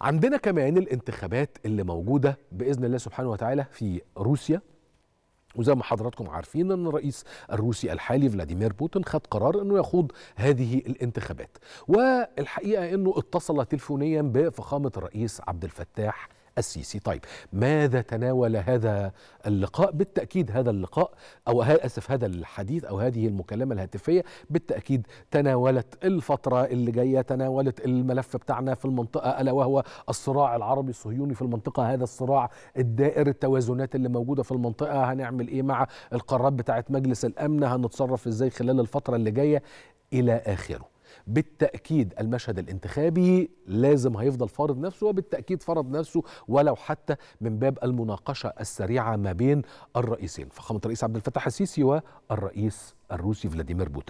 عندنا كمان الانتخابات اللي موجودة بإذن الله سبحانه وتعالى في روسيا وزي ما حضراتكم عارفين ان الرئيس الروسي الحالي فلاديمير بوتين خد قرار انه يخوض هذه الانتخابات والحقيقه انه اتصل تلفونيا بفخامه الرئيس عبد الفتاح السيسي طيب ماذا تناول هذا اللقاء بالتأكيد هذا اللقاء أو أسف هذا الحديث أو هذه المكالمة الهاتفية بالتأكيد تناولت الفترة اللي جاية تناولت الملف بتاعنا في المنطقة ألا وهو الصراع العربي الصهيوني في المنطقة هذا الصراع الدائر التوازنات اللي موجودة في المنطقة هنعمل إيه مع القرارات بتاعت مجلس الأمن هنتصرف إزاي خلال الفترة اللي جاية إلى آخره بالتأكيد المشهد الانتخابي لازم هيفضل فارض نفسه وبالتأكيد فرض نفسه ولو حتى من باب المناقشة السريعة ما بين الرئيسين فخامة الرئيس عبد الفتاح السيسي والرئيس الروسي فلاديمير بوتين